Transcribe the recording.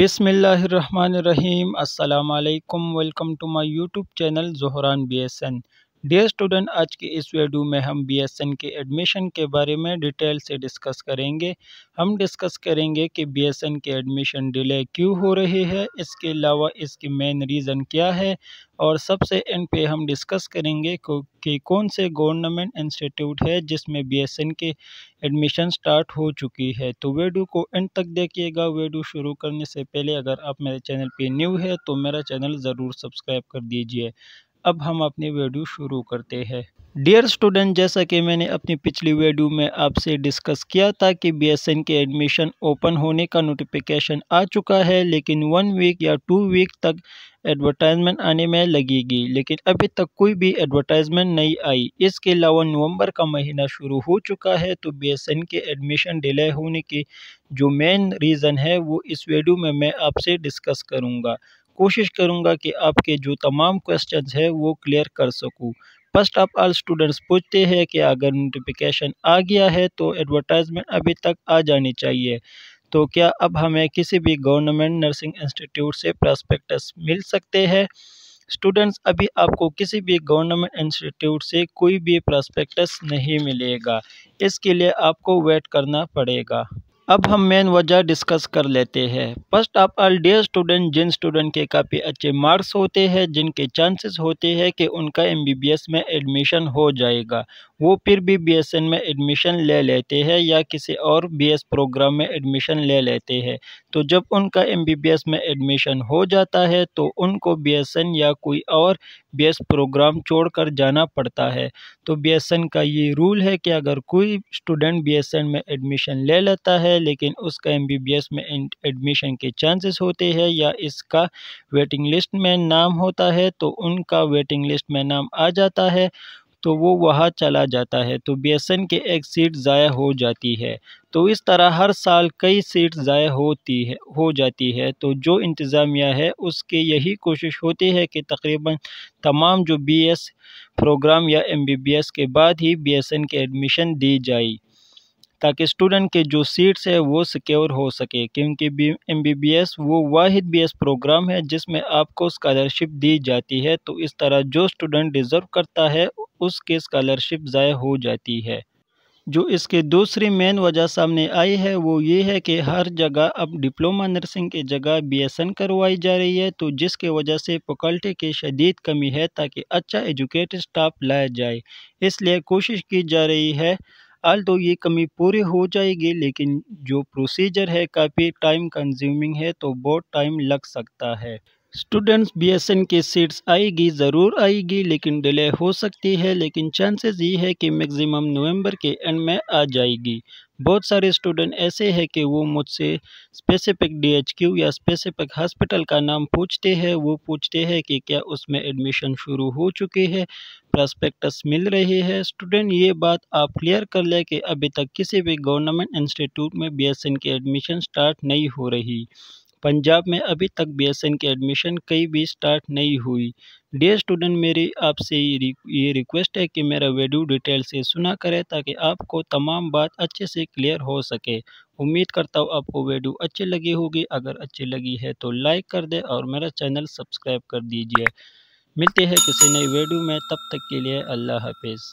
بسم اللہ الرحمن الرحیم السلام علیکم welcome to my YouTube channel Zahran B S N dear student آج کی اس ویڈیو میں ہم بی ایس این کے ایڈمیشن کے بارے میں ڈیٹیل سے ڈسکس کریں گے ہم ڈسکس کریں گے کہ بی ایس این کے ایڈمیشن ڈیلے کیوں ہو رہی ہے اس کے علاوہ اس کی مین ریزن کیا ہے اور سب سے اینڈ پہ ہم ڈسکس کریں گے کہ کون سے گورنمنٹ انسٹیٹیوٹ ہے جس میں بی ایس این کے ایڈمیشن سٹارٹ ہو چکی ہے تو ویڈیو کو اینڈ تک دیکھیے گا ویڈیو شروع کرنے سے پہلے اگر آپ میرے چینل پہ نیو ہے تو میرا چینل ضرور سبسکرائب کر دیجیے اب ہم اپنی ویڈیو شروع کرتے ہیں ڈیئر اسٹوڈنٹ جیسا کہ میں نے اپنی پچھلی ویڈیو میں آپ سے ڈسکس کیا تھا کہ بی ایس این کے ایڈمیشن اوپن ہونے کا نوٹیفیکیشن آ چکا ہے لیکن ون ویک یا ٹو ویک تک ایڈورٹائزمنٹ آنے میں لگے گی لیکن ابھی تک کوئی بھی ایڈورٹائزمنٹ نہیں آئی اس کے علاوہ نومبر کا مہینہ شروع ہو چکا ہے تو بی ایس این کے ایڈمیشن ڈیلے ہونے کی جو مین ریزن ہے وہ اس ویڈیو میں میں آپ سے ڈسکس کروں گا کوشش کروں گا کہ آپ کے جو تمام کوسچنز ہیں وہ کلیئر کر سکوں فسٹ آف آل اسٹوڈنٹس پوچھتے ہیں کہ اگر نوٹیفیکیشن آ گیا ہے تو ایڈورٹائزمنٹ ابھی تک آ جانی چاہیے تو کیا اب ہمیں کسی بھی گورنمنٹ نرسنگ انسٹیٹیوٹ سے پراسپیکٹس مل سکتے ہیں اسٹوڈنٹس ابھی آپ کو کسی بھی گورنمنٹ انسٹیٹیوٹ سے کوئی بھی پراسپیکٹس نہیں ملے گا اس کے لیے آپ کو ویٹ کرنا پڑے گا اب ہم مین وجہ ڈسکس کر لیتے ہیں first of all dear student جن اسٹوڈنٹ کے کافی اچھے مارکس ہوتے ہیں جن کے چانسز ہوتے ہیں کہ ان کا ایم بی بی ایس میں ایڈمیشن ہو جائے گا وہ پھر بھی بی ایس این میں ایڈمیشن لے لیتے ہیں یا کسی اور بی ایس پروگرام میں ایڈمیشن لے لیتے ہیں تو جب ان کا ایم بی بی ایس میں ایڈمیشن ہو جاتا ہے تو ان کو بی ایس این یا کوئی اور بی ایس پروگرام چھوڑ کر جانا پڑتا ہے تو بی ایس این کا یہ رول ہے کہ اگر کوئی اسٹوڈنٹ بی ایس این میں ایڈمیشن لے لیتا ہے لیکن اس کا ایم بی بی ایس میں ایڈمیشن کے چانسز ہوتے ہیں یا اس کا ویٹنگ لسٹ میں نام ہوتا ہے تو ان کا ویٹنگ لسٹ میں نام آ جاتا ہے تو وہ وہاں چلا جاتا ہے تو بی ایس این کے ایک سیٹ ضائع ہو جاتی ہے تو اس طرح ہر سال کئی سیٹ ضائع ہوتی ہے ہو جاتی ہے تو جو انتظامیہ ہے اس کی یہی کوشش ہوتی ہے کہ تقریباً تمام جو بی ایس پروگرام یا ایم بی بی ایس کے بعد ہی بی ایس این کے ایڈمیشن دی جائے تاکہ اسٹوڈنٹ کے جو سیٹس ہیں وہ سیکیور ہو سکے کیونکہ B M B B S وہ واحد بی ایس پروگرام ہے جس میں آپ کو اسکالرشپ دی جاتی ہے تو اس طرح جو اسٹوڈنٹ ڈیزرو کرتا ہے اس کی اسکالرشپ ضائع ہو جاتی ہے جو اس کے دوسری مین وجہ سامنے آئی ہے وہ یہ ہے کہ ہر جگہ اب ڈپلوما نرسنگ کی جگہ بی ایس این کروائی جا رہی ہے تو جس کے وجہ سے پکلٹے کی شدید کمی ہے تاکہ اچھا ایجوکیٹڈ سٹاپ لایا جائے اس لیے کوشش کی جا رہی ہے آل تو یہ کمی پوری ہو جائے گی لیکن جو پروسیجر ہے کافی ٹائم کنزیومنگ ہے تو بہت ٹائم لگ سکتا ہے اسٹوڈنٹس بی ایس این کی سیٹس آئے گی ضرور آئے گی لیکن ڈیلے ہو سکتی ہے لیکن چانسز یہ ہے کہ میگزیمم نومبر کے اینڈ میں آ جائے گی بہت سارے اسٹوڈنٹ ایسے ہیں کہ وہ مجھ سے اسپیسیفک ڈی ایچ کیو یا اسپیسیفک ہاسپٹل کا نام پوچھتے ہیں وہ پوچھتے ہیں کہ کیا اس میں ایڈمیشن شروع ہو چکی ہے پراسپیکٹس مل رہی ہے اسٹوڈنٹ یہ بات آپ کلیئر کر لیں کہ ابھی تک کسی بھی گورنمنٹ انسٹیٹیوٹ میں بی ایس این کی ایڈمیشن سٹارٹ نہیں ہو رہی پنجاب میں ابھی تک بی ایس این کے ایڈمیشن کئی بھی سٹارٹ نہیں ہوئی ڈی اسٹوڈنٹ میری آپ سے یہ ریکویسٹ ہے کہ میرا ویڈیو ڈیٹیل سے سنا کرے تاکہ آپ کو تمام بات اچھے سے کلیئر ہو سکے امید کرتا ہوں آپ کو ویڈیو اچھی لگی ہوگی اگر اچھی لگی ہے تو لائک کر دے اور میرا چینل سبسکرائب کر دیجیے ملتے ہیں کسی نئی ویڈیو میں تب تک کے لیے اللہ حافظ